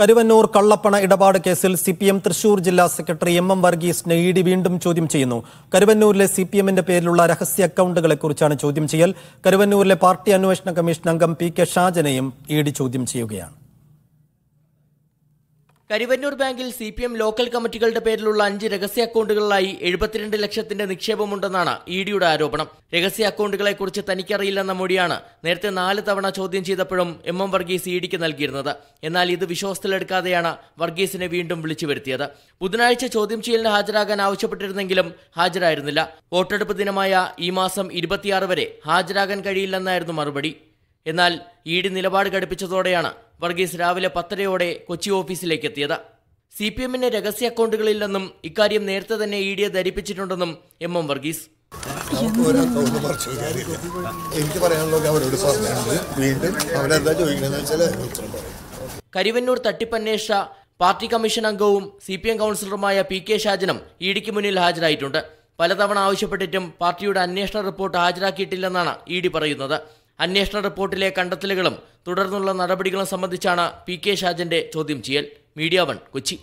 കരുവന്നൂർ കള്ളപ്പണ ഇടപാട് കേസിൽ സി പി എം തൃശൂർ ജില്ലാ സെക്രട്ടറി എം എം വർഗീസിനെ ഇ ഡി വീണ്ടും ചോദ്യം ചെയ്യുന്നു കരുവന്നൂരിലെ സി പി എമ്മിന്റെ പേരിലുള്ള രഹസ്യ അക്കൗണ്ടുകളെക്കുറിച്ചാണ് ചോദ്യം ചെയ്യൽ കരുവന്നൂരിലെ പാർട്ടി അന്വേഷണ കമ്മീഷൻ അംഗം പി കെ ഷാജനെയും ഇ ഡി ചോദ്യം ചെയ്യുകയാണ് കരുവന്നൂർ ബാങ്കിൽ സി പി എം ലോക്കൽ കമ്മിറ്റികളുടെ പേരിലുള്ള അഞ്ച് രഹസ്യ അക്കൗണ്ടുകളിലായി എഴുപത്തിരണ്ട് ലക്ഷത്തിന്റെ നിക്ഷേപമുണ്ടെന്നാണ് ഇ ഡിയുടെ ആരോപണം രഹസ്യ അക്കൗണ്ടുകളെക്കുറിച്ച് തനിക്കറിയില്ലെന്ന മൊഴിയാണ് നേരത്തെ നാല് തവണ ചോദ്യം ചെയ്തപ്പോഴും എം എം വർഗീസ് ഇ ഡിക്ക് നൽകിയിരുന്നത് എന്നാൽ ഇത് വിശ്വാസത്തിലെടുക്കാതെയാണ് വർഗീസിനെ വീണ്ടും വിളിച്ചു വരുത്തിയത് ബുധനാഴ്ച ചോദ്യം ചെയ്യലിന് ഹാജരാകാൻ ആവശ്യപ്പെട്ടിരുന്നെങ്കിലും ഹാജരായിരുന്നില്ല വോട്ടെടുപ്പ് ദിനമായ ഈ മാസം ഇരുപത്തിയാറ് വരെ ഹാജരാകാൻ കഴിയില്ലെന്നായിരുന്നു മറുപടി എന്നാൽ ഇ ഡി നിലപാട് ഘടിപ്പിച്ചതോടെയാണ് വർഗീസ് രാവിലെ പത്തരയോടെ കൊച്ചി ഓഫീസിലേക്ക് എത്തിയത് സി പി എമ്മിന്റെ രഹസ്യ അക്കൗണ്ടുകളിൽ നിന്നും ഇക്കാര്യം നേരത്തെ തന്നെ ഇ എ ധരിപ്പിച്ചിട്ടുണ്ടെന്നും എം എം വർഗീസ് എനിക്ക് വീണ്ടും അവരെന്താ കരിവന്നൂർ തട്ടിപ്പന്വേഷ പാർട്ടി കമ്മീഷൻ അംഗവും സി പി എം കൗൺസിലറുമായ പി കെ ഷാജനം ഇ ഡിക്ക് മുന്നിൽ ഹാജരായിട്ടുണ്ട് പലതവണ ആവശ്യപ്പെട്ടിട്ടും പാർട്ടിയുടെ അന്വേഷണ റിപ്പോർട്ട് ഹാജരാക്കിയിട്ടില്ലെന്നാണ് ഇ ഡി പറയുന്നത് അന്വേഷണ റിപ്പോർട്ടിലെ കണ്ടെത്തലുകളും തുടർന്നുള്ള നടപടികളും സംബന്ധിച്ചാണ് പി കെ ഷാജന്റെ ചോദ്യം ചെയ്യൽ മീഡിയ വൺ കൊച്ചി